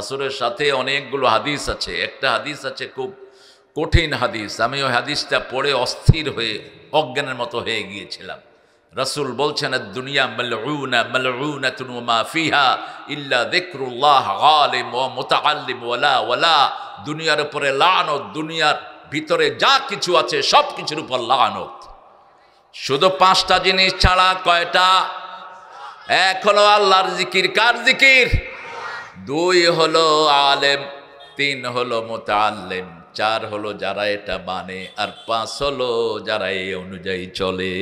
আসরের সাথে অনেকগুলো হাদিস আছে একটা হাদিস আছে খুব কঠিন হাদিস আমি ওই হাদিসটা পড়ে অস্থির হয়ে অজ্ঞানের মতো হয়ে গিয়েছিলাম রসুল বলছেন দুনিয়া মালউনা মালউনা তুনু মা ইল্লা দেখরুল্লাহ গালিম ওয়া মুতাআল্লিম ওলা ওয়ালা দুনিয়ার উপরে লানত দুনিয়ার ভিতরে যা কিছু আছে সব কিছুর উপর লানত শুধু পাঁচটা জিনিস ছাড়া কয়টা এখনো আল্লাহর জিকির কার জিকির দুই হলো আলেম তিন হলো আলেম চার হলো যারা এটা মানে আর পাঁচ হলো যারা এই অনুযায়ী চলে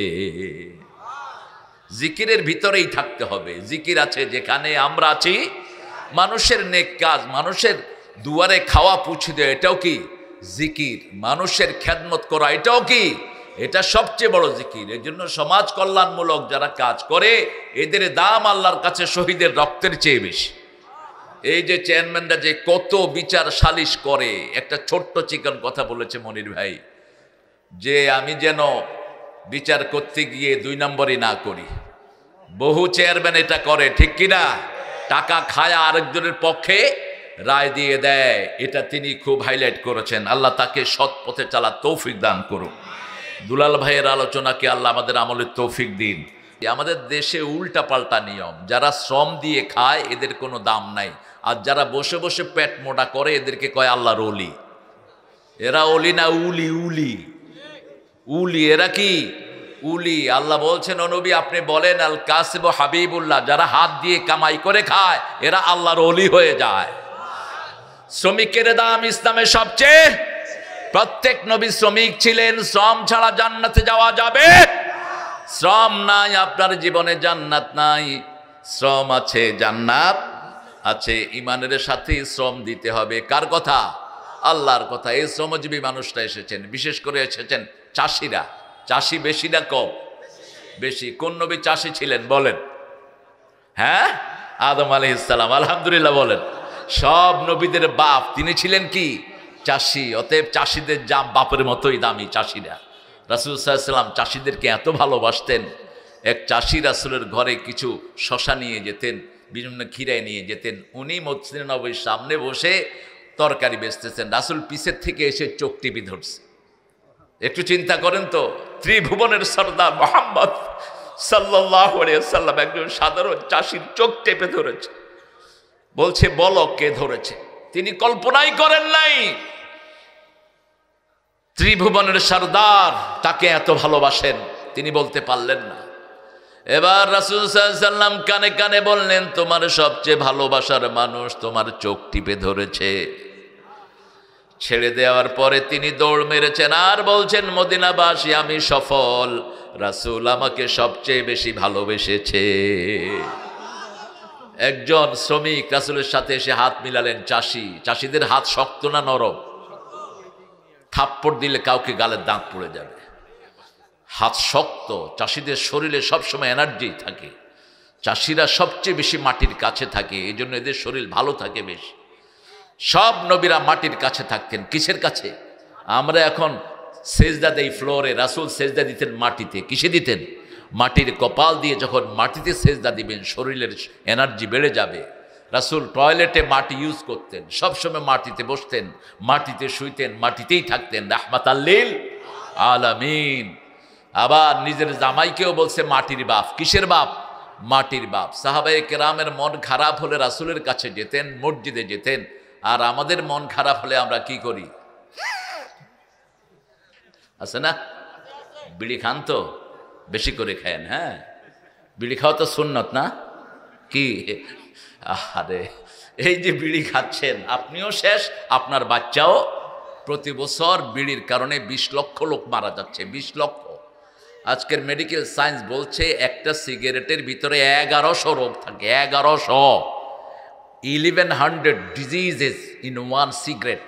জিকিরের ভিতরেই থাকতে হবে জিকির আছে যেখানে আমরা আছি মানুষের নেক কাজ মানুষের দুয়ারে খাওয়া পুছে দেওয়া এটাও কি জিকির মানুষের খ্যাদমত করা এটাও কি এটা সবচেয়ে বড় জিকির এর জন্য সমাজ কল্যাণমূলক যারা কাজ করে এদের দাম আল্লাহর কাছে শহীদের রক্তের চেয়ে বেশি এই যে চেয়ারম্যানরা যে কত বিচার সালিশ করে একটা ছোট্ট চিকন কথা বলেছে মনির ভাই যে আমি যেন বিচার করতে গিয়ে দুই নম্বরই না করি বহু চেয়ারম্যান এটা করে ঠিক কিনা টাকা খায় আরেকজনের পক্ষে রায় দিয়ে দেয় এটা তিনি খুব হাইলাইট করেছেন আল্লাহ তাকে সৎ পথে চালা তৌফিক দান করুক দুলাল ভাইয়ের আলোচনাকে আল্লাহ আমাদের আমলের তৌফিক দিন আমাদের দেশে উল্টা পাল্টা নিয়ম যারা শ্রম দিয়ে খায় এদের কোনো দাম নাই আর যারা বসে বসে পেট মোটা করে এদেরকে কয় আল্লাহর অলি এরা অলি না উলি উলি উলি এরা কি উলি আল্লাহ বলছেন অনবী আপনি বলেন আল কাসিব হাবিবুল্লাহ যারা হাত দিয়ে কামাই করে খায় এরা আল্লাহর অলি হয়ে যায় শ্রমিকের দাম ইসলামের সবচেয়ে প্রত্যেক নবী শ্রমিক ছিলেন শ্রম ছাড়া জান্নাতে যাওয়া যাবে শ্রম নাই আপনার জীবনে জান্নাত নাই শ্রম আছে জান্নাত আছে ইমানের সাথে শ্রম দিতে হবে কার কথা আল্লাহর কথা এই শ্রমজীবী মানুষরা এসেছেন বিশেষ করে এসেছেন চাষিরা চাষি বেশি না কম বেশি কোন নবী চাষি ছিলেন বলেন হ্যাঁ আদম আলি ইসলাম আলহামদুলিল্লাহ বলেন সব নবীদের বাপ তিনি ছিলেন কি চাষি অতএব চাষিদের যা বাপের মতোই দামি চাষিরা রাসুলসাল্লাম চাষিদেরকে এত ভালোবাসতেন এক চাষি রাসুলের ঘরে কিছু শশা নিয়ে যেতেন বিভিন্ন খিরায় নিয়ে যেতেন উনি মসজিদ নবীর সামনে বসে তরকারি বেচতেছেন রাসুল পিসের থেকে এসে চোখ টিপি ধরছে একটু চিন্তা করেন তো ত্রিভুবনের সর্দার মোহাম্মদ সাল্লাহ সাল্লাম একজন সাধারণ চাষির চোখ টেপে ধরেছে বলছে বলো কে ধরেছে তিনি কল্পনাই করেন নাই ত্রিভুবনের সর্দার তাকে এত ভালোবাসেন তিনি বলতে পারলেন না এবার রাসুল সাল্লাম কানে কানে বললেন তোমার সবচেয়ে ভালোবাসার মানুষ তোমার চোখ টিপে ধরেছে ছেড়ে দেওয়ার পরে তিনি দৌড় মেরেছেন আর বলছেন মদিনাবাসী আমি সফল রাসুল আমাকে সবচেয়ে বেশি ভালোবেসেছে একজন শ্রমিক রাসুলের সাথে এসে হাত মিলালেন চাষি চাষিদের হাত শক্ত না নরম থাপ্পড় দিলে কাউকে গালের দাঁত পড়ে যাবে হাত শক্ত চাষিদের শরীরে সবসময় এনার্জি থাকে চাষিরা সবচেয়ে বেশি মাটির কাছে থাকে এই জন্য এদের শরীর ভালো থাকে বেশ সব নবীরা মাটির কাছে থাকতেন কিসের কাছে আমরা এখন সেজদা দেই ফ্লোরে রাসুল সেজদা দিতেন মাটিতে কিসে দিতেন মাটির কপাল দিয়ে যখন মাটিতে সেজদা দিবেন শরীরের এনার্জি বেড়ে যাবে রাসুল টয়লেটে মাটি ইউজ করতেন সবসময় মাটিতে বসতেন মাটিতে শুইতেন মাটিতেই থাকতেন রাহমাত আল্লিল আলামিন আবার নিজের জামাইকেও বলছে মাটির বাপ কিসের বাপ মাটির বাপ সাহাবাই কেরামের মন খারাপ হলে রাসুলের কাছে যেতেন মসজিদে যেতেন আর আমাদের মন খারাপ হলে আমরা কি করি আছে না বিড়ি খান তো বেশি করে খায়েন হ্যাঁ বিড়ি খাওয়া তো সুন্নত না কি আরে এই যে বিড়ি খাচ্ছেন আপনিও শেষ আপনার বাচ্চাও প্রতি বছর বিড়ির কারণে বিশ লক্ষ লোক মারা যাচ্ছে বিশ লক্ষ আজকের মেডিকেল সায়েন্স বলছে একটা সিগারেটের ভিতরে এগারোশো রোগ থাকে এগারোশো eleven hundred diseases in one cigarette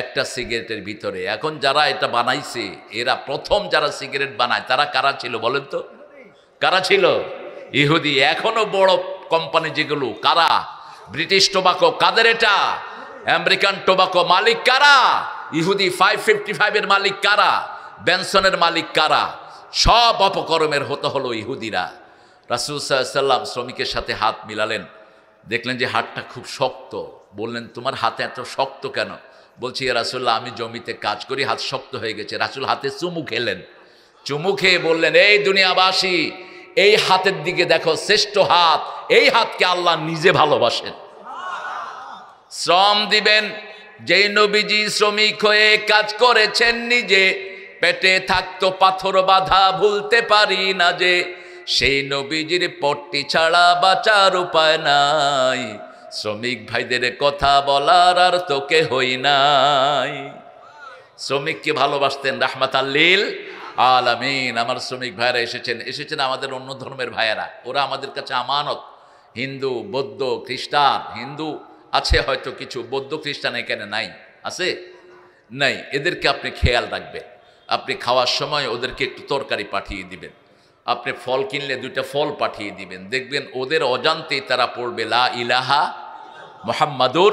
একটা সিগারেটের ভিতরে এখন যারা এটা বানাইছে এরা প্রথম যারা সিগারেট বানায় তারা কারা ছিল বলেন তো কারা ছিল ইহুদি এখনো বড় কোম্পানি যেগুলো কারা ব্রিটিশ টোবাকো কাদের এটা আমেরিকান টোবাকো মালিক কারা ইহুদি ফাইভ ফিফটি ফাইভের মালিক কারা বেনসনের মালিক কারা সব অপকর্মের হতে হলো ইহুদিরা রাসুল সাল্লাম শ্রমিকের সাথে হাত মিলালেন দেখলেন যে হাতটা খুব শক্ত বললেন তোমার হাতে এত শক্ত কেন বলছি রাসুল্লাহ আমি জমিতে কাজ করি হাত শক্ত হয়ে গেছে রাসুল হাতে চুমু খেলেন চুমু খেয়ে বললেন এই দুনিয়াবাসী এই হাতের দিকে দেখো শ্রেষ্ঠ হাত এই হাতকে আল্লাহ নিজে ভালোবাসেন শ্রম দিবেন যে নবীজি শ্রমিক হয়ে কাজ করেছেন নিজে পেটে থাকতো পাথর বাধা ভুলতে পারি না যে সেই নবীজির পট্টি ছাড়া বাঁচার উপায় নাই শ্রমিক ভাইদের কথা বলার আর তোকে হই নাই শ্রমিককে ভালোবাসতেন রাহমাত আল্লিল আলামিন আমার শ্রমিক ভাইরা এসেছেন এসেছেন আমাদের অন্য ধর্মের ভাইয়েরা ওরা আমাদের কাছে আমানত হিন্দু বৌদ্ধ খ্রিস্টান হিন্দু আছে হয়তো কিছু বৌদ্ধ খ্রিস্টান এখানে নাই আছে নাই এদেরকে আপনি খেয়াল রাখবেন আপনি খাওয়ার সময় ওদেরকে একটু তরকারি পাঠিয়ে দিবেন আপনি ফল কিনলে দুইটা ফল পাঠিয়ে দিবেন দেখবেন ওদের অজান্তেই তারা পড়বে লা ইলাহা মোহাম্মাদুর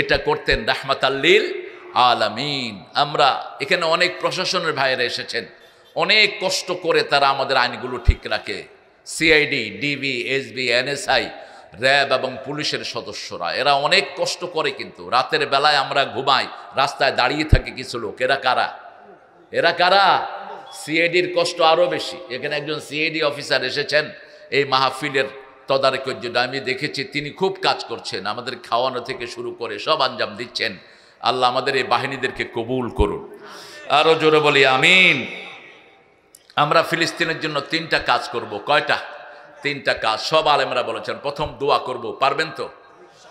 এটা করতেন রাহমাত আল্লিল আলামিন আমরা এখানে অনেক প্রশাসনের ভাইয়েরা এসেছেন অনেক কষ্ট করে তারা আমাদের আইনগুলো ঠিক রাখে CID DB SB NSI RAB এবং পুলিশের সদস্যরা এরা অনেক কষ্ট করে কিন্তু রাতের বেলায় আমরা ঘুমাই রাস্তায় দাঁড়িয়ে থাকে কিছু লোক এরা কারা এরা কারা সিএডির কষ্ট আরও বেশি এখানে একজন সিএডি অফিসার এসেছেন এই মাহফিলের তদারকির জন্য আমি দেখেছি তিনি খুব কাজ করছেন আমাদের খাওয়ানো থেকে শুরু করে সব আঞ্জাম দিচ্ছেন আল্লাহ আমাদের এই বাহিনীদেরকে কবুল করুন আরও জোরে বলি আমিন আমরা ফিলিস্তিনের জন্য তিনটা কাজ করব কয়টা তিনটা কাজ সব আলেমরা বলেছেন প্রথম দোয়া করব পারবেন তো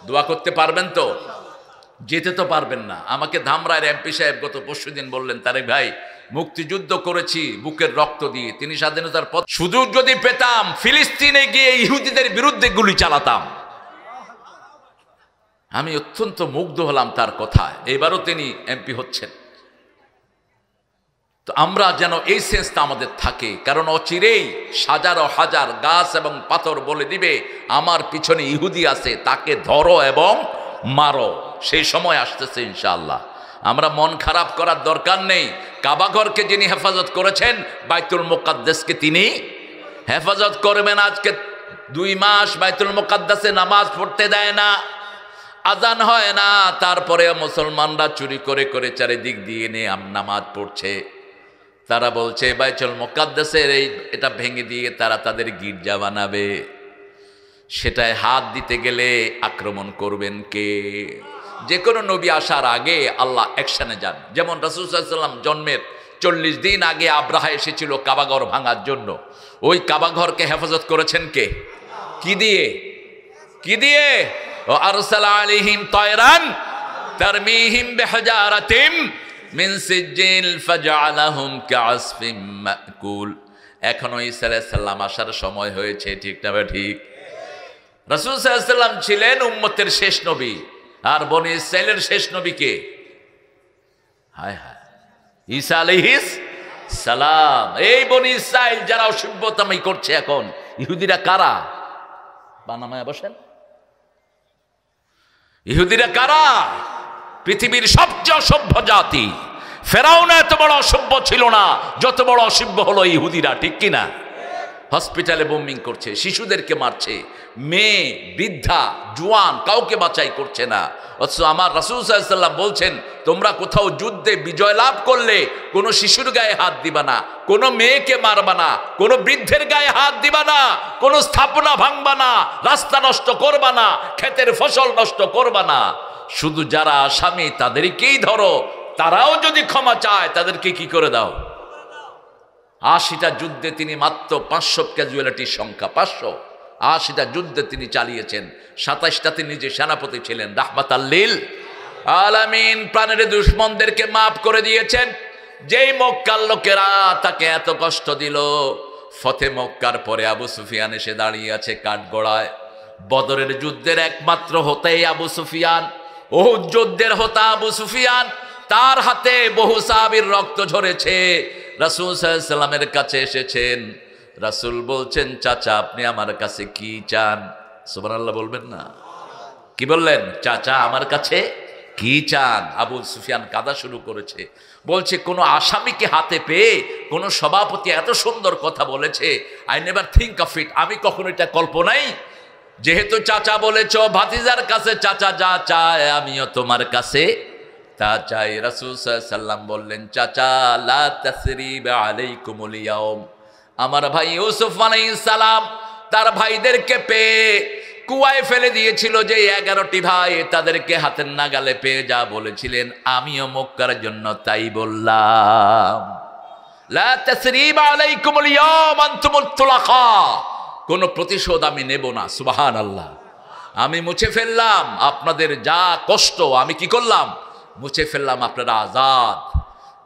দোয়া করতে পারবেন তো যেতে তো পারবেন না আমাকে ধামরায় এমপি সাহেব গত পরশু দিন বললেন তারেক ভাই মুক্তিযুদ্ধ করেছি বুকের রক্ত দিয়ে তিনি স্বাধীনতার পথ শুধু যদি পেতাম ফিলিস্তিনে গিয়ে ইহুদিদের বিরুদ্ধে গুলি চালাতাম আমি অত্যন্ত মুগ্ধ হলাম তার কথা এবারও তিনি এমপি হচ্ছেন তো আমরা যেন এই সেন্সটা আমাদের থাকে কারণ অচিরেই হাজারো হাজার গাছ এবং পাথর বলে দিবে আমার পিছনে ইহুদি আছে তাকে ধরো এবং মারো সেই সময় আসতেছে ইনশাআল্লাহ আমরা মন খারাপ করার দরকার নেই কাবাঘরকে যিনি হেফাজত করেছেন বাইতুল মোকাদ্দেসকে তিনি হেফাজত করবেন আজকে দুই মাস বাইতুল মোকাদ্দাসে নামাজ পড়তে দেয় না আজান হয় না তারপরে মুসলমানরা চুরি করে করে চারিদিক দিয়ে নিয়ে নামাজ পড়ছে তারা বলছে বাইতুল মোকাদ্দাসের এই এটা ভেঙে দিয়ে তারা তাদের গির্জা বানাবে সেটায় হাত দিতে গেলে আক্রমণ করবেন কে যে কোনো নবী আসার আগে আল্লাহ অ্যাকশানে যান যেমন রাসুলসাল্লাম জন্মের চল্লিশ দিন আগে আব্রাহা এসেছিল কাবাঘর ভাঙার জন্য ওই কাবাঘরকে হেফাজত করেছেন কে কি দিয়ে কি দিয়ে ও আরসালা আলিহিম তয়রান তারমিহিম বেহজারাতিম মিন সিজিল ফাজআলাহুম কাআসফিম মাকুল এখনো ইসা আলাইহিস সালাম আসার সময় হয়েছে ঠিক না ঠিক রাসুল সাল্লাম ছিলেন উম্মতের শেষ নবী আর বনে ইসরায়েলের শেষ নবীকে হায় হায় ঈসা আলহিস সালাম এই বনি ইসাইল যারা অসভ্যতামি করছে এখন ইহুদিরা কারা বানামায় বসেন ইহুদিরা কারা পৃথিবীর সবচেয়ে অসভ্য জাতি না এত বড় অসভ্য ছিল না যত বড় অসভ্য হলো ইহুদিরা ঠিক কিনা হসপিটালে বোমিং করছে শিশুদেরকে মারছে মেয়ে বৃদ্ধা জুয়ান কাউকে বাছাই করছে না অথচ আমার রাসুল সাহেব বলছেন তোমরা কোথাও যুদ্ধে বিজয় লাভ করলে কোনো শিশুর গায়ে হাত দিবা না কোনো মেয়েকে মারবা না কোনো বৃদ্ধের গায়ে হাত দিবা না কোনো স্থাপনা ভাঙবা না রাস্তা নষ্ট করবা না ক্ষেতের ফসল নষ্ট করবা না শুধু যারা আসামি তাদেরকেই ধরো তারাও যদি ক্ষমা চায় তাদেরকে কি করে দাও আশিটা যুদ্ধে তিনি মাত্র পাঁচশো ক্যাজুয়ালিটির সংখ্যা পাঁচশো আশিটা যুদ্ধে তিনি চালিয়েছেন সাতাশটা তিনি যে সেনাপতি ছিলেন রাহমাত আল্লিল আলামিন প্রাণের দুশ্মনদেরকে মাফ করে দিয়েছেন যেই মক্কার লোকেরা তাকে এত কষ্ট দিল ফতে মক্কার পরে আবু সুফিয়ান এসে দাঁড়িয়ে আছে কাঠগড়ায় বদরের যুদ্ধের একমাত্র হতেই আবু সুফিয়ান ওহ যুদ্ধের হতা আবু সুফিয়ান তার হাতে বহু সাহাবির রক্ত ঝরেছে রাসুল সাল্লামের কাছে এসেছেন রাসুল বলছেন চাচা আপনি আমার কাছে কি চান সুবান আল্লাহ বলবেন না কি বললেন চাচা আমার কাছে কি চান আবুল সুফিয়ান কাদা শুরু করেছে বলছে কোনো আসামিকে হাতে পেয়ে কোনো সভাপতি এত সুন্দর কথা বলেছে I never think of it আমি কখনো এটা কল্পনাই যেহেতু চাচা বলেছ ভাতিজার কাছে চাচা যা চায় আমিও তোমার কাছে তা চাই রাসুল সাল্লাম বললেন চাচা লা তাসরিব আলাইকুমুল ইয়াউম আমার ভাই ইউসুফ আলাই সালাম তার ভাইদেরকে পেয়ে কুয়ায় ফেলে দিয়েছিল যে এগারোটি ভাই তাদেরকে হাতের নাগালে পেয়ে যা বলেছিলেন আমিও মক্কার জন্য তাই বললাম কোন প্রতিশোধ আমি নেব না সুবাহান আল্লাহ আমি মুছে ফেললাম আপনাদের যা কষ্ট আমি কি করলাম মুছে ফেললাম আপনারা আজাদ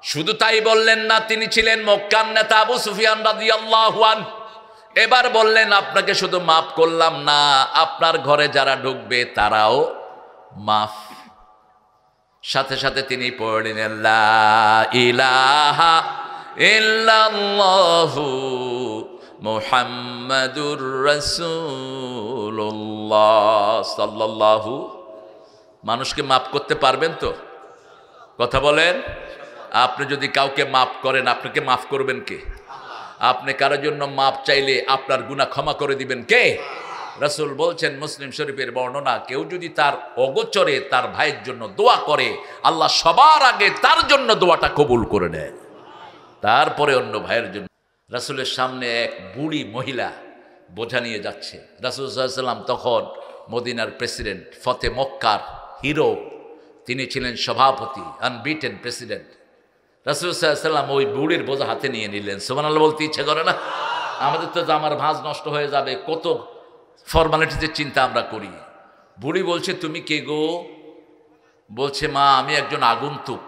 শুধু তাই বললেন না তিনি ছিলেন মক্কান নেতা আবু সুফিয়ান রাজি আল্লাহান এবার বললেন আপনাকে শুধু মাফ করলাম না আপনার ঘরে যারা ঢুকবে তারাও মাফ সাথে সাথে তিনি পড়লেন ইলাহা ইল্লাল্লাহু মোহাম্মদুর সাল্লাল্লাহু মানুষকে মাফ করতে পারবেন তো কথা বলেন আপনি যদি কাউকে মাফ করেন আপনাকে মাফ করবেন কে আপনি কারোর জন্য মাফ চাইলে আপনার গুণা ক্ষমা করে দিবেন কে রসুল বলছেন মুসলিম শরীফের বর্ণনা কেউ যদি তার অগোচরে তার ভাইয়ের জন্য দোয়া করে আল্লাহ সবার আগে তার জন্য দোয়াটা কবুল করে নেয় তারপরে অন্য ভাইয়ের জন্য রাসুলের সামনে এক বুড়ি মহিলা বোঝা নিয়ে যাচ্ছে রাসুল সাল্লাম তখন মদিনার প্রেসিডেন্ট ফতে মক্কার হিরো তিনি ছিলেন সভাপতি আনবিটেন প্রেসিডেন্ট রাসুলসাল্লাম ওই বুড়ির বোঝা হাতে নিয়ে নিলেন সোমান আল্লাহ বলতে ইচ্ছে করে না আমাদের তো জামার ভাঁজ নষ্ট হয়ে যাবে কত ফর্মালিটিজের চিন্তা আমরা করি বুড়ি বলছে তুমি কে গো বলছে মা আমি একজন আগন্তুক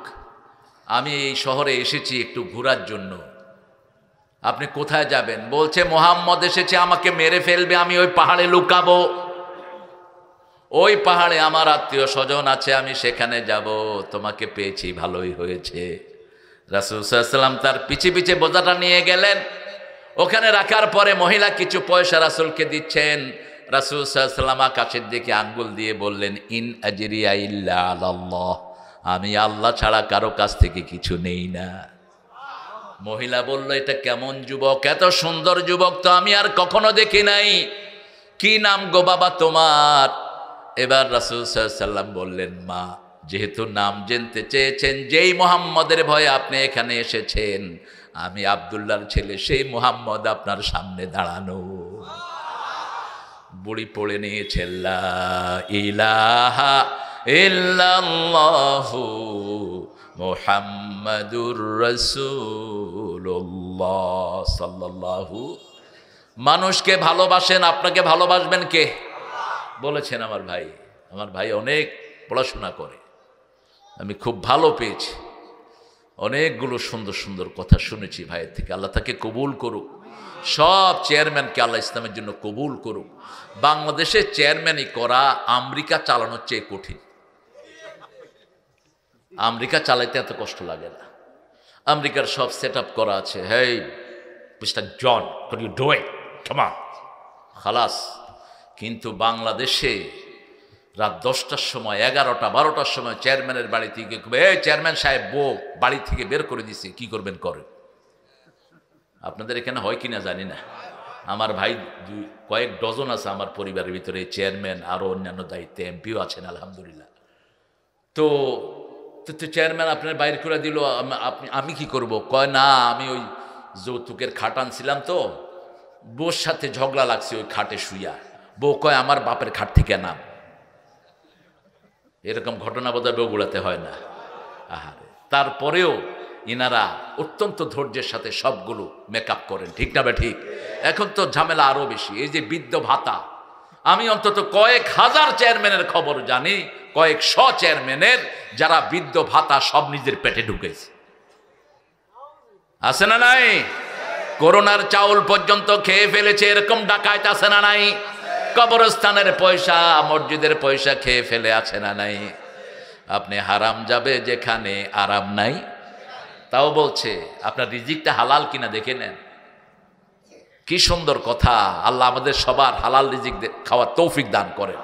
আমি এই শহরে এসেছি একটু ঘোরার জন্য আপনি কোথায় যাবেন বলছে মোহাম্মদ এসেছে আমাকে মেরে ফেলবে আমি ওই পাহাড়ে লুকাবো ওই পাহাড়ে আমার আত্মীয় স্বজন আছে আমি সেখানে যাব তোমাকে পেয়েছি ভালোই হয়েছে রাসুলসাল্লাম তার পিছে পিছে বোঝাটা নিয়ে গেলেন ওখানে রাখার পরে মহিলা কিছু পয়সা রাসুলকে দিচ্ছেন রাসুলসাল্লাম কাছের দিকে আঙ্গুল দিয়ে বললেন ইন আজরিয়া ইল্লা আমি আল্লাহ ছাড়া কারো কাছ থেকে কিছু নেই না মহিলা বলল এটা কেমন যুবক এত সুন্দর যুবক তো আমি আর কখনো দেখি নাই কি নাম গো বাবা তোমার এবার রাসুল সাল্লাম বললেন মা যেহেতু নাম জেনতে চেয়েছেন যেই মোহাম্মদের ভয়ে আপনি এখানে এসেছেন আমি আবদুল্লার ছেলে সেই মোহাম্মদ আপনার সামনে দাঁড়ানো বুড়ি পড়ে নিয়েছে ইলাহা সাল্লাল্লাহু মানুষকে ভালোবাসেন আপনাকে ভালোবাসবেন কে বলেছেন আমার ভাই আমার ভাই অনেক পড়াশোনা করে আমি খুব ভালো পেয়েছি অনেকগুলো সুন্দর সুন্দর কথা শুনেছি ভাইয়ের থেকে আল্লাহ তাকে কবুল করুক সব চেয়ারম্যানকে আল্লাহ ইসলামের জন্য কবুল করুক বাংলাদেশে চেয়ারম্যানই করা আমেরিকা চালানোর চেয়ে কঠিন আমেরিকা চালাইতে এত কষ্ট লাগে না আমেরিকার সব সেট আপ করা আছে হেই মিস্টার জন ইউ ডোয়ে খালাস কিন্তু বাংলাদেশে রাত দশটার সময় এগারোটা বারোটার সময় চেয়ারম্যানের বাড়ি থেকে এ চেয়ারম্যান সাহেব বউ বাড়ি থেকে বের করে দিছে কি করবেন করে আপনাদের এখানে হয় কি না জানি না আমার ভাই দুই কয়েক ডজন আছে আমার পরিবারের ভিতরে চেয়ারম্যান আরও অন্যান্য দায়িত্বে এমপিও আছেন আলহামদুলিল্লাহ তো তো চেয়ারম্যান আপনার বাইর করে দিল আপনি আমি কি করব কয় না আমি ওই যৌতুকের খাট আনছিলাম তো বউর সাথে ঝগড়া লাগছে ওই খাটে শুইয়া বউ কয় আমার বাপের খাট থেকে নাম এরকম ঘটনা বোধহয় হয় না আহারে তারপরেও ইনারা অত্যন্ত ধৈর্যের সাথে সবগুলো মেকআপ করেন ঠিক না বা ঠিক এখন তো ঝামেলা আরও বেশি এই যে বিদ্য ভাতা আমি অন্তত কয়েক হাজার চেয়ারম্যানের খবর জানি কয়েক শ চেয়ারম্যানের যারা বিদ্য ভাতা সব নিজের পেটে ঢুকেছে আছে না নাই করোনার চাউল পর্যন্ত খেয়ে ফেলেছে এরকম ডাকায় আছে না নাই কবরস্থানের পয়সা মসজিদের পয়সা খেয়ে ফেলে আছে না নাই আপনি হারাম যাবে যেখানে আরাম নাই তাও বলছে আপনার রিজিকটা হালাল কিনা দেখে নেন কি সুন্দর কথা আল্লাহ আমাদের সবার হালাল রিজিক খাওয়ার তৌফিক দান করেন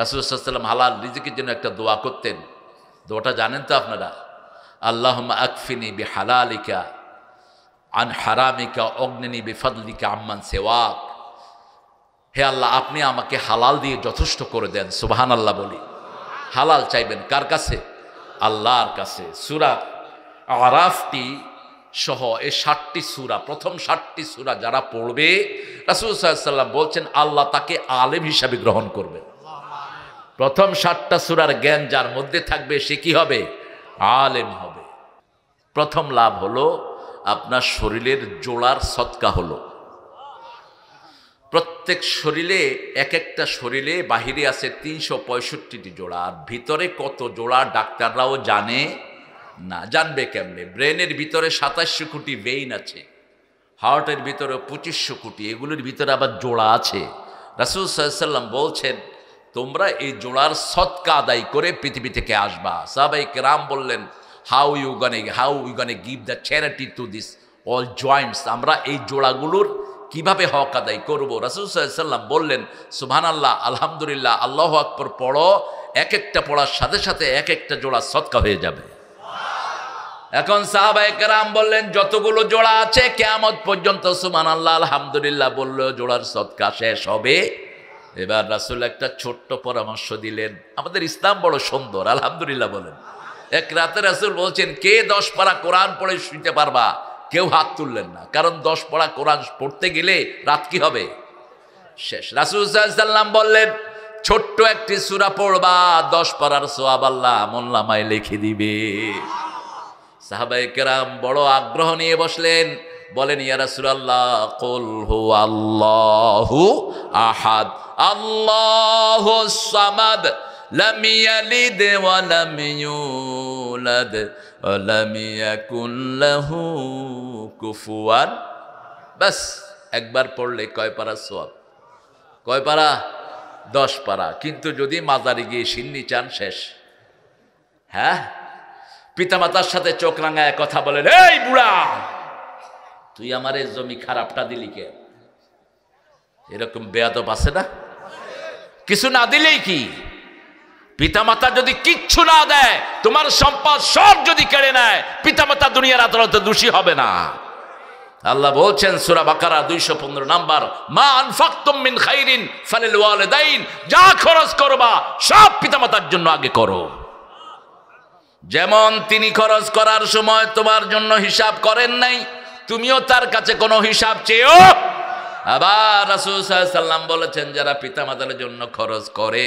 রাসুলাম হালাল রিজিকের জন্য একটা দোয়া করতেন দোয়াটা জানেন তো আপনারা আল্লাহ আকফিনি বি হালালিকা আন হারামিকা অগ্নিনি বিফাদলিকা আম্মান সেওয়াক হে আল্লাহ আপনি আমাকে হালাল দিয়ে যথেষ্ট করে দেন সুবাহান আল্লাহ বলি হালাল চাইবেন কার কাছে আল্লাহর কাছে সুরা আরাফটি সহ এ ষাটটি সুরা প্রথম ষাটটি সুরা যারা পড়বে রাসুল সাল্লাম বলছেন আল্লাহ তাকে আলেম হিসাবে গ্রহণ করবে প্রথম ষাটটা সুরার জ্ঞান যার মধ্যে থাকবে সে কি হবে আলেম হবে প্রথম লাভ হলো আপনার শরীরের জোড়ার সৎকা হলো প্রত্যেক শরীরে এক একটা শরীরে বাহিরে আছে তিনশো পঁয়ষট্টিটি জোড়া আর ভিতরে কত জোড়া ডাক্তাররাও জানে না জানবে কেমনে ব্রেনের ভিতরে সাতাশশো কোটি বেইন আছে হার্টের ভিতরে পঁচিশশো কোটি এগুলির ভিতরে আবার জোড়া আছে রাসুল সাল্লাম বলছেন তোমরা এই জোড়ার সৎকা আদায় করে পৃথিবী থেকে আসবা সাবাই রাম বললেন how you gonna how you gonna give the charity to this all joints আমরা এই জোড়াগুলোর কিভাবে হক আদায় করবো রাসুলসাল্লাম বললেন সুবহান আল্লাহ আলহামদুলিল্লাহ আল্লাহ আকবর পড়ো এক একটা পড়ার সাথে সাথে এক একটা জোড়া সৎকা হয়ে যাবে এখন সাহাবাহাম বললেন যতগুলো জোড়া আছে কেমন পর্যন্ত সুমান আল্লাহ আলহামদুলিল্লাহ বলল জোড়ার সৎকা শেষ হবে এবার রাসুল একটা ছোট্ট পরামর্শ দিলেন আমাদের ইসলাম বড় সুন্দর আলহামদুলিল্লাহ বলেন এক রাতে রাসুল বলছেন কে দশ পারা কোরআন পড়ে শুনতে পারবা কেউ হাত তুললেন না কারণ দশ পড়া কোরআন পড়তে গেলে রাত কি হবে শেষ রাসুসাল্লাম বললেন ছোট্ট একটি সুরা পড়বা দশ পড়ার সোয়াব আল্লাহ মোল্লামায় লিখে দিবে সাহাবাই কেরাম বড় আগ্রহ নিয়ে বসলেন বলেন ইয়ারাসুল্লাহ আল্লাহু আহাদ আল্লাহ সামাদ لم يلد ولم يولد ولم يكن له كفوا بس একবার পড়লে কয় পারা সোয়াব কয় পারা দশ পারা কিন্তু যদি মাজারে গিয়ে সিন্নি চান শেষ হ্যাঁ পিতামাতার সাথে চোখ রাঙায় কথা বলেন এই বুড়া তুই আমার এই জমি খারাপটা দিলি কে এরকম বেয়াদব আছে না কিছু না দিলেই কি পিতামাতা যদি কিচ্ছু না দেয় তোমার সম্পদ সব যদি কেড়ে নেয় পিতামাতা দুনিয়ার আদালতে দোষী হবে না আল্লাহ বলছেন সুরা বাকারা দুইশো পনেরো নাম্বার মা আনফাক্তমিন খাইরিন ফালিল ওয়ালেদাইন যা খরচ করবা সব পিতামাতার জন্য আগে করো যেমন তিনি খরচ করার সময় তোমার জন্য হিসাব করেন নাই তুমিও তার কাছে কোনো হিসাব চেয়েও আবার রাসুল সাল্লাম বলেছেন যারা পিতা মাতার জন্য খরচ করে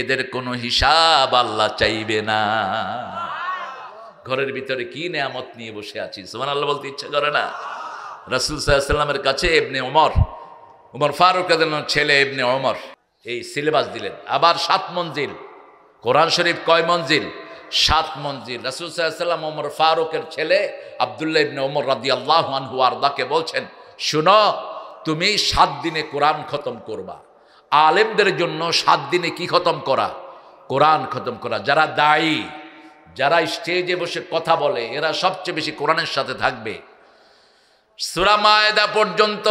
এদের কোনো হিসাব আল্লাহ চাইবে না ঘরের ভিতরে কি নেয়ামত নিয়ে বসে আছি সোমান আল্লাহ বলতে ইচ্ছে করে না রাসুল সাল্লামের কাছে এমনি ওমর উমর ফারুক ছেলে এমনি ওমর এই সিলেবাস দিলেন আবার সাত মঞ্জিল কোরআন শরীফ কয় মঞ্জিল সাত মঞ্জিল রাসুল সাল্লাম ওমর ফারুকের ছেলে আবদুল্লাহ ইবনে ওমর রাদি আল্লাহ আনহু আর্দাকে বলছেন শুনো তুমি সাত দিনে কোরআন খতম করবা আলেমদের জন্য সাত দিনে কি খতম করা কোরআন খতম করা যারা দায়ী যারা স্টেজে বসে কথা বলে এরা সবচেয়ে বেশি কোরআনের সাথে থাকবে সুরামায়দা পর্যন্ত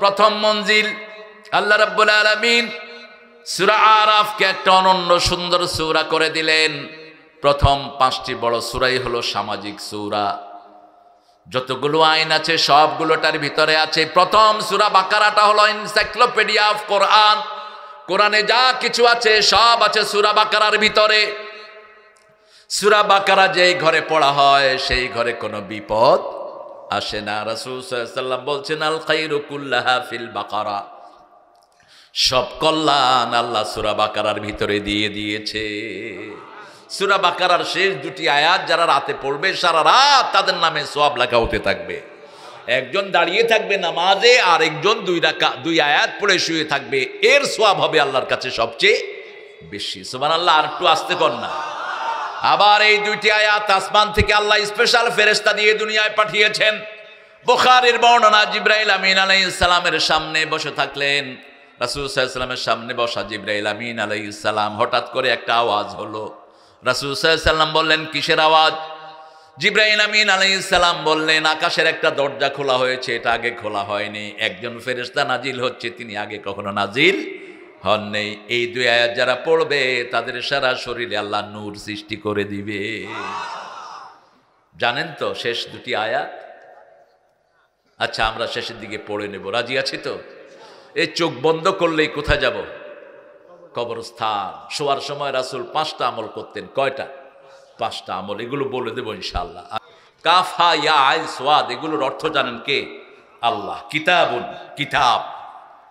প্রথম মঞ্জিল আল্লাহ রব্বুল আলমিন সুরা আরাফকে একটা অনন্য সুন্দর সুরা করে দিলেন প্রথম পাঁচটি বড় সুরাই হলো সামাজিক সুরা যতগুলো আইন আছে সবগুলোটার ভিতরে আছে প্রথম সুরা বাকারাটা হলো এনসাইক্লোপিডিয়া অফ কোরআন কোরআনে যা কিছু আছে সব আছে সুরা বাকার ভিতরে সুরা বাকারা যেই ঘরে পড়া হয় সেই ঘরে কোনো বিপদ আসে না রাসুসাল্লাম বলছেন আল খাইরুকুল্লাহা ফিল বাকারা সব কল্যাণ আল্লাহ সুরা বাকার ভিতরে দিয়ে দিয়েছে সুরা বাকারার শেষ দুটি আয়াত যারা রাতে পড়বে সারা রাত তাদের নামে সব লেখা হতে থাকবে একজন দাঁড়িয়ে থাকবে নামাজে আর একজন দুই রাখা দুই আয়াত পড়ে শুয়ে থাকবে এর সোয়াব হবে আল্লাহর কাছে সবচেয়ে বেশি সোমান আল্লাহ আর একটু আসতে কর না আবার এই দুইটি আয়াত আসমান থেকে আল্লাহ স্পেশাল ফেরেস্তা দিয়ে দুনিয়ায় পাঠিয়েছেন বোখারের বর্ণনা জিব্রাহল আমিন আলাই সামনে বসে থাকলেন রাসুল সাল্লামের সামনে বসা জিব্রাহল আমিন আলাই হঠাৎ করে একটা আওয়াজ হলো রাসুসাল্লাম বললেন কিসের আওয়াজ জিব্রাহিম আমিন আলাইসাল্লাম বললেন আকাশের একটা দরজা খোলা হয়েছে এটা আগে খোলা হয়নি একজন ফেরেস্তা নাজিল হচ্ছে তিনি আগে কখনো নাজিল হন নেই এই দুই আয়াত যারা পড়বে তাদের সারা শরীরে আল্লাহ নূর সৃষ্টি করে দিবে জানেন তো শেষ দুটি আয়াত আচ্ছা আমরা শেষের দিকে পড়ে নেব রাজি আছি তো এই চোখ বন্ধ করলেই কোথায় যাব কবরস্থান শোয়ার সময় রাসুল পাঁচটা আমল করতেন কয়টা পাঁচটা আমল এগুলো বলে দেবো ইনশাল্লাহ কাফা ইয়া আইন সোয়াদ এগুলোর অর্থ জানেন কে আল্লাহ কিতাব কিতাব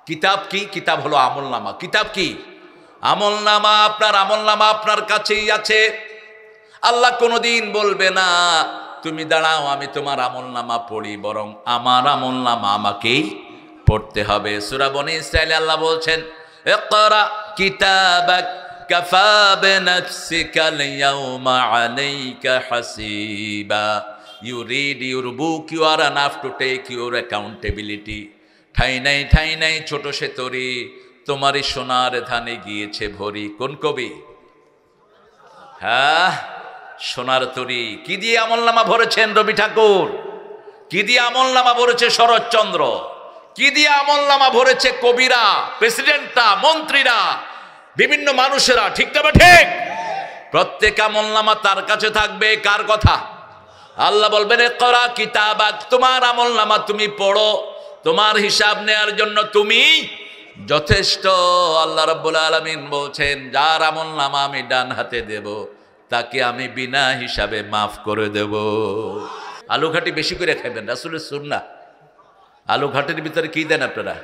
কিতাব কি কিতাব হলো আমল নামা কিতাব কি আমল নামা আপনার আমল নামা আপনার কাছেই আছে আল্লাহ কোনোদিন বলবে না তুমি দাঁড়াও আমি তোমার আমল নামা পড়ি বরং আমার আমল নামা আমাকেই পড়তে হবে সুরাবনী ইসরায়েল আল্লাহ বলছেন اقرأ كتابك كفى بنفسك اليوم عليك حسيبا You read your book, you are enough to take your accountability. ঠাই নাই ঠাই নাই ছোট সে তরি তোমারই সোনার ধানে গিয়েছে ভরি কোন কবি হ্যাঁ সোনার তরি কি দিয়ে আমল নামা ভরেছেন রবি ঠাকুর কি দিয়ে আমল নামা ভরেছে শরৎচন্দ্র কি দিয়ে আমল নামা ভরেছে কবিরা প্রেসিডেন্টরা মন্ত্রীরা বিভিন্ন মানুষেরা ঠিক তবে ঠিক প্রত্যেক আমল নামা তার কাছে থাকবে কার কথা আল্লাহ বলবেন করা কিতাব তোমার আমল নামা তুমি পড়ো তোমার হিসাব নেয়ার জন্য তুমি যথেষ্ট আল্লাহ রব্বুল আলমিন বলছেন যার আমল নামা আমি ডান হাতে দেব তাকে আমি বিনা হিসাবে মাফ করে দেব আলুঘাটি বেশি করে খাবেন রাসুলের সুন্না আলু ঘাটের ভিতরে কী দেন আপনারা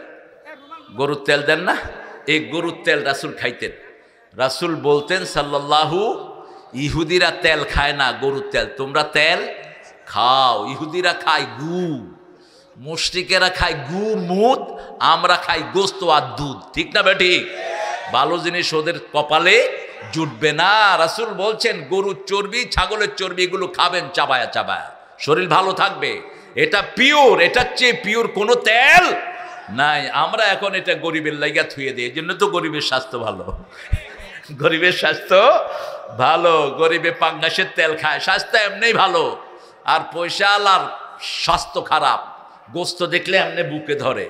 গরুর তেল দেন না এই গরুর তেল রাসুল খাইতেন রাসুল বলতেন সাল্লাহু ইহুদিরা তেল খায় না গরুর তেল তোমরা তেল খাও ইহুদিরা খায় গু মুশ্রিকেরা খায় গু মুদ আমরা খাই গোস্ত আর দুধ ঠিক না বেটি ভালো জিনিস ওদের কপালে জুটবে না রাসুল বলছেন গরুর চর্বি ছাগলের চর্বি এগুলো খাবেন চাবায়া চাবায়া শরীর ভালো থাকবে এটা পিওর এটা চেয়ে পিওর কোনো তেল নাই আমরা এখন এটা গরিবের লাইগা থুয়ে দিই এই জন্য তো গরিবের স্বাস্থ্য ভালো গরিবের স্বাস্থ্য ভালো গরিবে পাঙ্গাসের তেল খায় স্বাস্থ্য এমনি ভালো আর পয়সা আর স্বাস্থ্য খারাপ গোস্ত দেখলে এমনি বুকে ধরে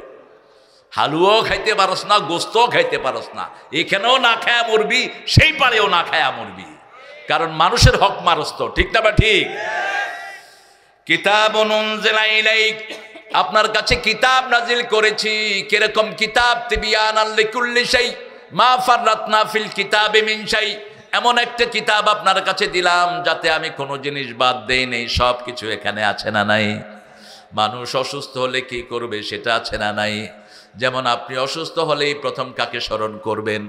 হালুয়াও খাইতে পারস না গোস্তও খাইতে পারস না এখানেও না খায়া মরবি সেই পারেও না খায়া মরবি কারণ মানুষের হক মারস্ত ঠিক না বা ঠিক কিতাব আপনার কাছে কিতাব নাজিল করেছি কিরকম কিতাব তিবিয়ান মা ফাররাতনা ফিল কিতাব মিনশাই এমন একটা কিতাব আপনার কাছে দিলাম যাতে আমি কোনো জিনিস বাদ দেই নেই সব কিছু এখানে আছে না নাই মানুষ অসুস্থ হলে কি করবে সেটা আছে না নাই যেমন আপনি অসুস্থ হলেই প্রথম কাকে স্মরণ করবেন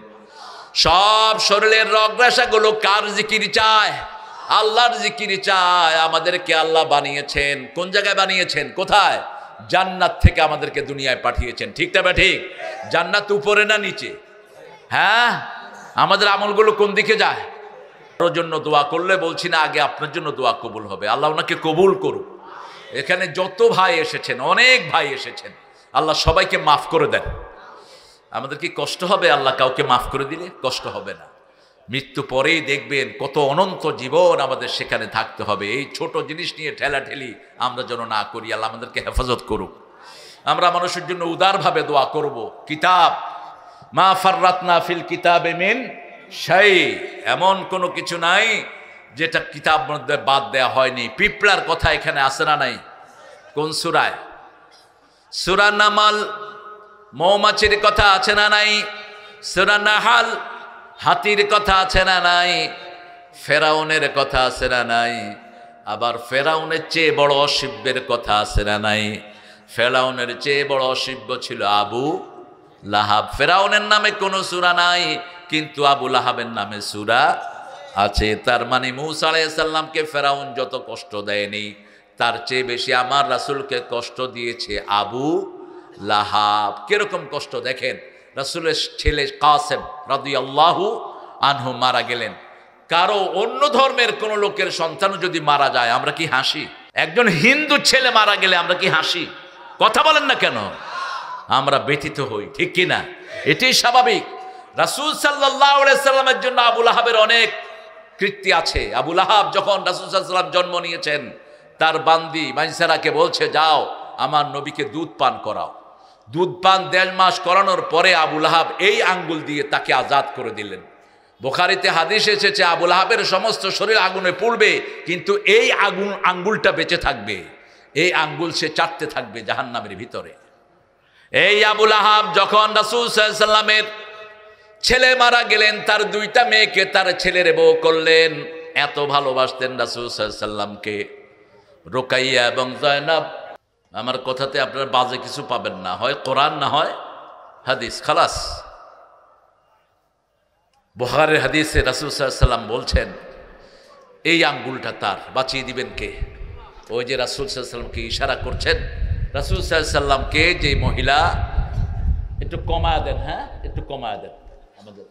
সব শরীরের রগ্রাসাগুলো কার জিকির চায় আল্লাহর জিকির চায় আমাদেরকে আল্লাহ বানিয়েছেন কোন জায়গায় বানিয়েছেন কোথায় জান্নাত থেকে আমাদেরকে দুনিয়ায় পাঠিয়েছেন ঠিক না ঠিক জান্নাত উপরে না নিচে হ্যাঁ আমাদের আমলগুলো কোন দিকে যায় জন্য দোয়া করলে বলছি না আগে আপনার জন্য দোয়া কবুল হবে আল্লাহ ওনাকে কবুল করুক এখানে যত ভাই এসেছেন অনেক ভাই এসেছেন আল্লাহ সবাইকে মাফ করে দেন আমাদের কি কষ্ট হবে আল্লাহ কাউকে মাফ করে দিলে কষ্ট হবে না মৃত্যু পরেই দেখবেন কত অনন্ত জীবন আমাদের সেখানে থাকতে হবে এই ছোট জিনিস নিয়ে ঠেলা ঠেলি আমরা যেন না করি আল্লাহ আমাদেরকে হেফাজত করুক আমরা মানুষের জন্য উদারভাবে দোয়া করব কিতাব মা ফাররাতনা ফিল কিতাব এমিন সেই এমন কোনো কিছু নাই যেটা কিতাব মধ্যে বাদ দেওয়া হয়নি পিপড়ার কথা এখানে আসে না নাই কোন সুরায় সুরান্নামাল মৌমাছির কথা আছে না নাই সুরা হাতির কথা আছে না নাই ফেরাউনের কথা আছে না নাই আবার ফেরাউনের চেয়ে বড় অসিব্যের কথা আছে না নাই ফেরাউনের চেয়ে বড় অসিব্য ছিল আবু লাহাব ফেরাউনের নামে কোনো সুরা নাই কিন্তু আবু লাহাবের নামে সুরা আছে তার মানে মৌসা আলাইসাল্লামকে ফেরাউন যত কষ্ট দেয়নি তার চেয়ে বেশি আমার রাসুলকে কষ্ট দিয়েছে আবু লাহাব কিরকম কষ্ট দেখেন রাসুলের ছেলে কাসেম রাদুই আল্লাহু আনহু মারা গেলেন কারো অন্য ধর্মের কোনো লোকের সন্তানও যদি মারা যায় আমরা কি হাসি একজন হিন্দু ছেলে মারা গেলে আমরা কি হাসি কথা বলেন না কেন আমরা ব্যথিত হই ঠিক কিনা এটাই স্বাভাবিক রাসুল সাল্লাহামের জন্য আবুল আহাবের অনেক কৃত্তি আছে আবুল আহাব যখন রাসুল সাল্লাম জন্ম নিয়েছেন তার বান্দি মাইসারাকে বলছে যাও আমার নবীকে দুধ পান করাও দুধ পান দেড় মাস করানোর পরে আবুল আহাব এই আঙ্গুল দিয়ে তাকে আজাদ করে দিলেন বোখারিতে হাদিস এসেছে আবুল আহাবের সমস্ত শরীর আগুনে পুড়বে কিন্তু এই আগুন আঙ্গুলটা বেঁচে থাকবে এই আঙ্গুল সে চাটতে থাকবে জাহান্নামের ভিতরে এই আবুল আহাব যখন রাসুল সাল্লামের ছেলে মারা গেলেন তার দুইটা মেয়েকে তার ছেলের বউ করলেন এত ভালোবাসতেন রাসুল সাল্লামকে রোকাইয়া এবং জয়নাব আমার কথাতে আপনারা বাজে কিছু পাবেন না হয় কোরআন না হয় হাদিস খালাস বহারের হাদিসে রাসুল সাল্লাম বলছেন এই আঙ্গুলটা তার বাঁচিয়ে দিবেন কে ওই যে রাসুল সাল্লামকে ইশারা করছেন রাসুল সাল্লামকে যে মহিলা একটু কমায় দেন হ্যাঁ একটু কমায় দেন আমাদের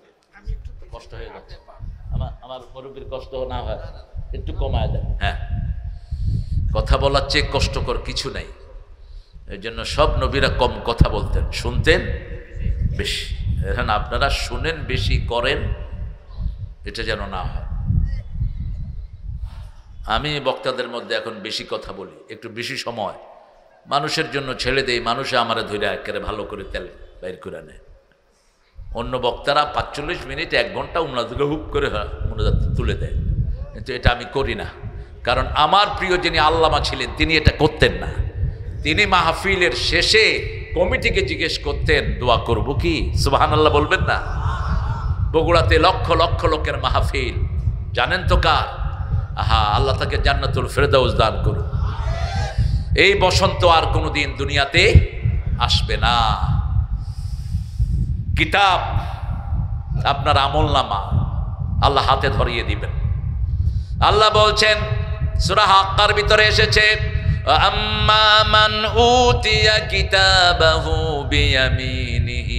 কষ্ট হয়ে যাচ্ছে আমার আমার মুরব্বীর কষ্ট না হয় একটু কমায় দেন হ্যাঁ কথা বলার চেয়ে কষ্টকর কিছু নাই এই জন্য সব নবীরা কম কথা বলতেন শুনতেন বেশি এখন আপনারা শুনেন বেশি করেন এটা যেন না হয় আমি বক্তাদের মধ্যে এখন বেশি কথা বলি একটু বেশি সময় মানুষের জন্য ছেড়ে দেই মানুষে আমারে ধরে একেবারে ভালো করে তেল বাইর করে নেয় অন্য বক্তারা পাঁচচল্লিশ মিনিট এক ঘন্টা উন্নাদিকে হুপ করে মনোজাত তুলে দেয় কিন্তু এটা আমি করি না কারণ আমার প্রিয় যিনি আল্লামা ছিলেন তিনি এটা করতেন না তিনি মাহফিলের শেষে কমিটিকে জিজ্ঞেস করতেন দোয়া করব কি সুবাহান আল্লাহ বলবেন না বগুড়াতে লক্ষ লক্ষ লোকের মাহফিল জানেন তো কার আহা আল্লাহ তাকে জান্নাতুল ফেরদাউজ দান করুন এই বসন্ত আর কোনোদিন দুনিয়াতে আসবে না কিতাব আপনার আমল নামা আল্লাহ হাতে ধরিয়ে দিবেন আল্লাহ বলছেন সুরাহ আক্কার ভিতরে এসেছে أما من أوتي كتابه بيمينه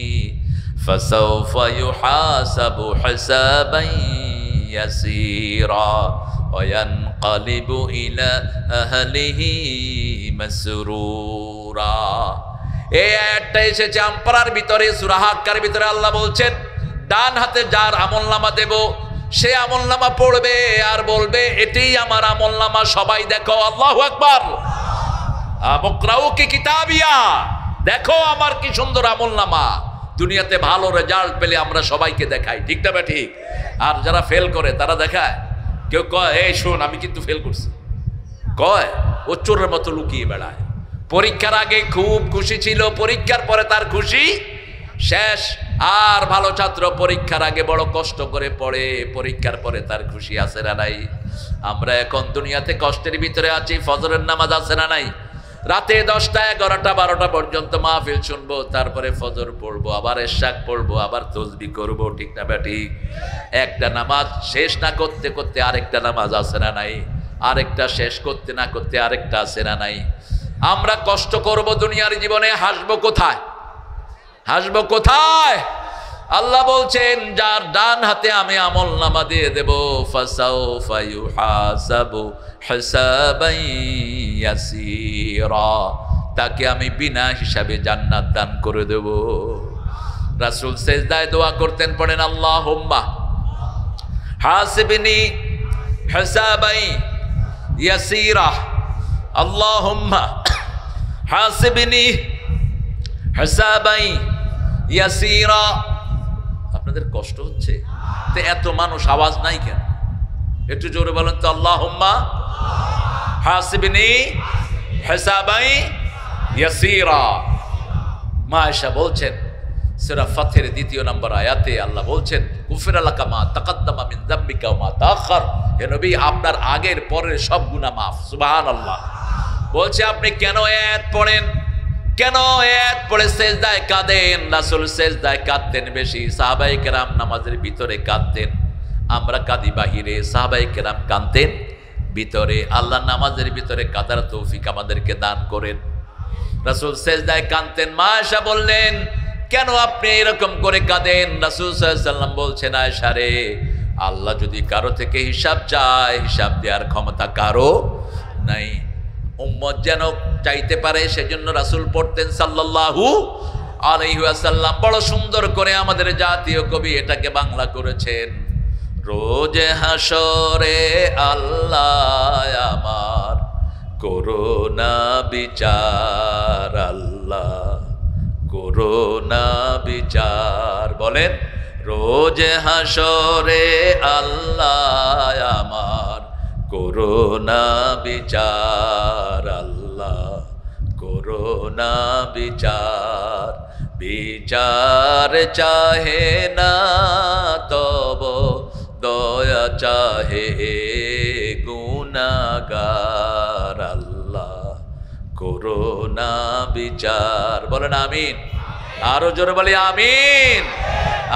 فسوف يحاسب حسابا يسيرا وينقلب إلى أهله مسرورا এই আয়াতটা এসেছে আমপারার ভিতরে সুরাহাক্কার ভিতরে আল্লাহ বলছেন ডান হাতে যার আমল নামা দেব সে আমল নামা পড়বে আর বলবে এটাই আমার আমল নামা সবাই দেখো আল্লাহ একবার কি দেখো আমার কি সুন্দর আমল নামা দুনিয়াতে ভালো রেজাল্ট পেলে আমরা সবাইকে দেখাই ঠিক না ঠিক আর যারা ফেল করে তারা দেখায় কেউ কয় এই শোন আমি কিন্তু ফেল করছি কয় ও চোরের মতো লুকিয়ে বেড়ায় পরীক্ষার আগে খুব খুশি ছিল পরীক্ষার পরে তার খুশি শেষ আর ভালো ছাত্র পরীক্ষার আগে বড় কষ্ট করে পড়ে পরীক্ষার পরে তার খুশি আছে না নাই আমরা এখন দুনিয়াতে কষ্টের ভিতরে আছি ফজরের নামাজ আছে না নাই রাতে দশটা এগারোটা বারোটা পর্যন্ত মাহফিল শুনবো তারপরে ফজর পড়বো আবার এরশাক পড়বো আবার তসবি করবো ঠিক না ব্যাটি একটা নামাজ শেষ না করতে করতে আরেকটা নামাজ আছে না নাই আরেকটা শেষ করতে না করতে আরেকটা আছে না নাই আমরা কষ্ট করব দুনিয়ার জীবনে হাসবো কোথায় হাসব কোথায় আল্লাহ বলছেন যার ডান হাতে আমি আমল নামা দিয়ে দেব হাসাবু তাকে আমি বিনা হিসাবে জান্নাত দান করে দেব রাসূল সেজদায় দোয়া করতেন পড়েন আল্লাহ হোম্মা হাসিবিনি হাসাবাই ইয়াসিরা আল্লাহ হোম্মা হাসিবিনি হাসাবাই ইয়াসিরা আপনাদের কষ্ট হচ্ছে তো এত মানুষ আওয়াজ নাই কেন একটু জোরে বলেন তো আল্লাহ হুম্মা হাসিবিনি হাসাবাই ইয়াসিরা মা আয়সা বলছেন সেরা ফাথের দ্বিতীয় নম্বর আয়াতে আল্লাহ বলছেন কুফের আলাকা মা তাকাদ্দামা জাম্বিকা মা তাখার হে নবী আপনার আগের পরের সব গুণা মাফ সুবাহান আল্লাহ বলছে আপনি কেন এত পড়েন কেন এক পড়ে দায় কাঁদেন রাসুল দায় কাঁদতেন বেশি সাহাবাই কেরাম নামাজের ভিতরে কাঁদতেন আমরা কাঁদি বাহিরে সাহাবাই কেরাম কাঁদতেন ভিতরে আল্লাহ নামাজের ভিতরে কাদার তৌফিক আমাদেরকে দান করেন রাসুল দায় কাঁদতেন মা আশা বললেন কেন আপনি এরকম করে কাঁদেন রাসুল সাল্লাম বলছেন আয়সা রে আল্লাহ যদি কারো থেকে হিসাব চায় হিসাব দেওয়ার ক্ষমতা কারো নাই উম্মত যেন চাইতে পারে সেজন্য রাসুল পড়তেন সাল্লাহু আলহাসাল্লাম বড় সুন্দর করে আমাদের জাতীয় কবি এটাকে বাংলা করেছেন রোজ হাসরে আল্লাহ আমার করোনা বিচার আল্লাহ করোনা বিচার বলেন রোজ হাসরে আল্লাহ আমার করোনা বিচার আর আল্লাহ করোনা বিচার বিচার চাহে না তব দয়া চাহে গুণাগার আল্লাহ করোনা বিচার বলেন আমিন আরো জোরে বলে আমিন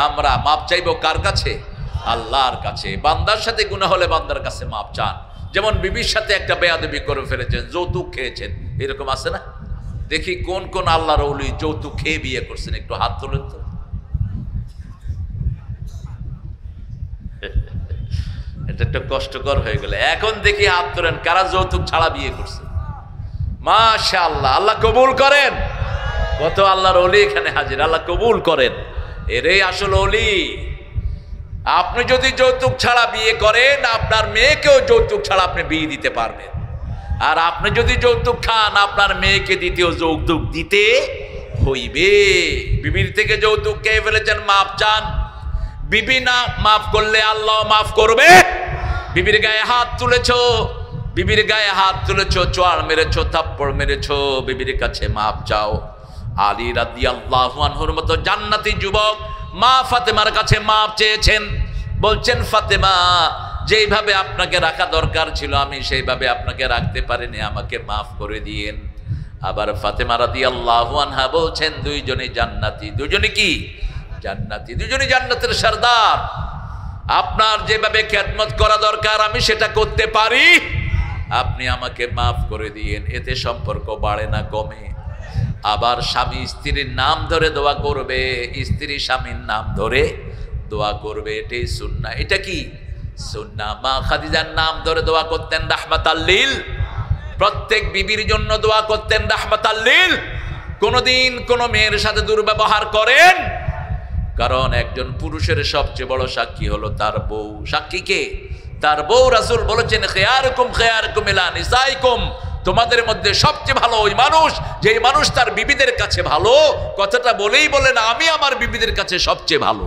আমরা মাপ চাইব কার কাছে আল্লাহর কাছে বান্দার সাথে গুণা হলে বান্দার কাছে মাপ চান যেমন বিবির সাথে একটা বেয়াদবি করে ফেলেছেন যৌতুক খেয়েছেন এরকম আছে না দেখি কোন কোন আল্লাহ অলি যৌতুক খেয়ে বিয়ে করছেন একটু হাত তোলেন তো এটা একটা কষ্টকর হয়ে গেল এখন দেখি হাত তোলেন কারা যৌতুক ছাড়া বিয়ে করছে মাশা আল্লাহ আল্লাহ কবুল করেন কত আল্লাহর অলি এখানে হাজির আল্লাহ কবুল করেন এরে আসল অলি আপনি যদি যৌতুক ছাড়া বিয়ে করেন আপনার মেয়েকেও যৌতুক ছাড়া আপনি বিয়ে দিতে পারবেন আর আপনি যদি যৌতুক খান আপনার মেয়েকে দ্বিতীয় যৌতুক দিতে হইবে বিবির থেকে যৌতুক কে ফেলেছেন মাফ চান বিবি না মাফ করলে আল্লাহ মাফ করবে বিবির গায়ে হাত তুলেছ বিবির গায়ে হাত তুলেছ চোয়ার মেরেছ থাপ্পড় মেরেছ বিবির কাছে মাফ চাও আলী রাদি আল্লাহ মতো জান্নাতি যুবক মা ফাতেমার কাছে মাপ চেয়েছেন বলছেন ফাতেমা যেইভাবে আপনাকে রাখা দরকার ছিল আমি সেইভাবে আপনাকে রাখতে পারিনি আমাকে মাফ করে দিয়েন আবার ফাতেমা রাদি আনহা বলছেন দুইজনে জান্নাতি দুজনে কি জান্নাতি দুজনে জান্নাতের সর্দার আপনার যেভাবে খ্যাতমত করা দরকার আমি সেটা করতে পারি আপনি আমাকে মাফ করে দিয়েন এতে সম্পর্ক বাড়ে না কমে আবার স্বামী স্ত্রীর নাম ধরে দোয়া করবে স্ত্রী স্বামীর নাম ধরে দোয়া করবে এটাই সুন্না এটা কি সুন্না মা খাদিজার নাম ধরে দোয়া করতেন রাহমাত আল্লিল প্রত্যেক বিবির জন্য দোয়া করতেন রাহমাত আল্লিল কোনোদিন কোনো মেয়ের সাথে দুর্ব্যবহার করেন কারণ একজন পুরুষের সবচেয়ে বড় সাক্ষী হলো তার বউ সাক্ষীকে তার বউ রাসুল বলেছেন খেয়ার কুম খেয়ার কুমিলা নিসাইকুম তোমাদের মধ্যে সবচেয়ে ভালো ওই মানুষ যে মানুষ তার বিবিদের কাছে ভালো কথাটা বলেই বলেন আমি আমার বিবিদের কাছে সবচেয়ে ভালো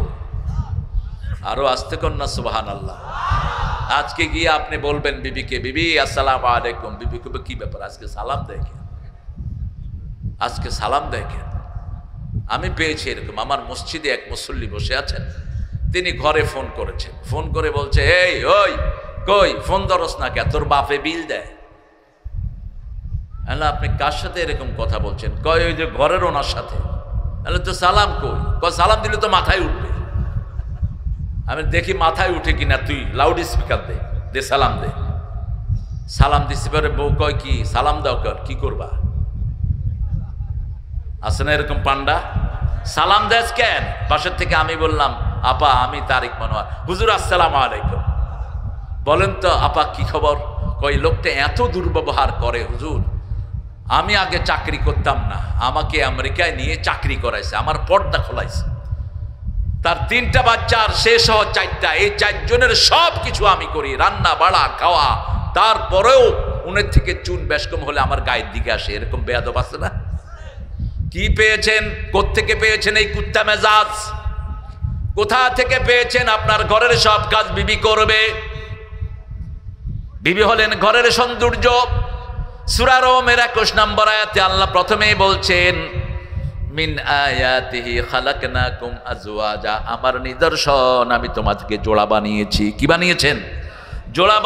আরো আসতে কন্যা সুবাহান আল্লাহ আজকে গিয়ে আপনি বলবেন বিবিকে বিবি আসসালাম আলাইকুম বিবি কি ব্যাপার আজকে সালাম দেয় কেন আজকে সালাম দেয় কেন আমি পেয়েছি এরকম আমার মসজিদে এক মুসল্লি বসে আছেন তিনি ঘরে ফোন করেছেন ফোন করে বলছে এই ওই কই ফোন দরস না কে তোর বাপে বিল দেয় আল্লাহ আপনি কার সাথে এরকম কথা বলছেন কয় ওই যে ঘরের ওনার সাথে আল্লাহ তো সালাম কই ক সালাম দিলে তো মাথায় উঠবে আমি দেখি মাথায় উঠে কিনা তুই লাউড স্পিকার দে দে সালাম দে সালাম দিছি পারে বউ কয় কি সালাম দাও কর কি করবা আছে না এরকম পান্ডা সালাম দেয় কেন পাশের থেকে আমি বললাম আপা আমি তারিক হয় হুজুর আসসালাম আলাইকুম বলেন তো আপা কি খবর কই লোকটা এত দুর্ব্যবহার করে হুজুর আমি আগে চাকরি করতাম না আমাকে আমেরিকায় নিয়ে চাকরি করাইছে আমার পর্দা খোলাইছে তার তিনটা বাচ্চা আর শেষ সহ চারটা এই চারজনের সব কিছু আমি করি রান্না বাড়া খাওয়া তারপরেও উনের থেকে চুন বেশকম হলে আমার গায়ের দিকে আসে এরকম বেয়াদব আছে না কি পেয়েছেন কোত্থেকে পেয়েছেন এই কুত্তা মেজাজ কোথা থেকে পেয়েছেন আপনার ঘরের সব কাজ বিবি করবে বিবি হলেন ঘরের সৌন্দর্য সুরার ওমের একুশ নম্বর আয়াতে আল্লাহ প্রথমেই বলছেন মিন আয়াতিহি খালাকনাকুম আজওয়াজা আমার নিদর্শন আমি তোমাদেরকে জোড়া বানিয়েছি কি বানিয়েছেন জোড়া